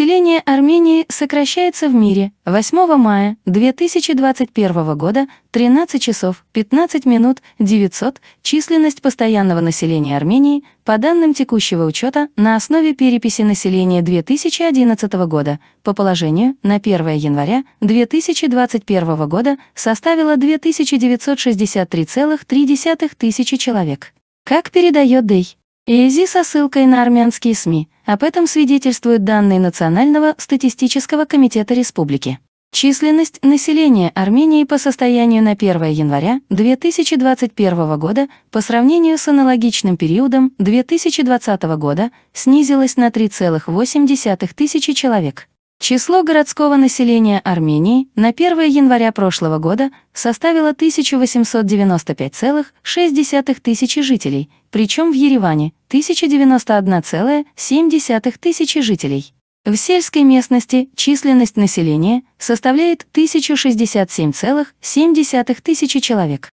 Население Армении сокращается в мире. 8 мая 2021 года 13 часов 15 минут 900 численность постоянного населения Армении по данным текущего учета на основе переписи населения 2011 года по положению на 1 января 2021 года составило 2963,3 тысячи человек. Как передает Дэй, ИЭЗИ со ссылкой на армянские СМИ. Об этом свидетельствуют данные Национального статистического комитета республики. Численность населения Армении по состоянию на 1 января 2021 года по сравнению с аналогичным периодом 2020 года снизилась на 3,8 тысячи человек. Число городского населения Армении на 1 января прошлого года составило 1895,6 тысячи жителей, причем в Ереване 1091,7 тысячи жителей. В сельской местности численность населения составляет 1067,7 тысячи человек.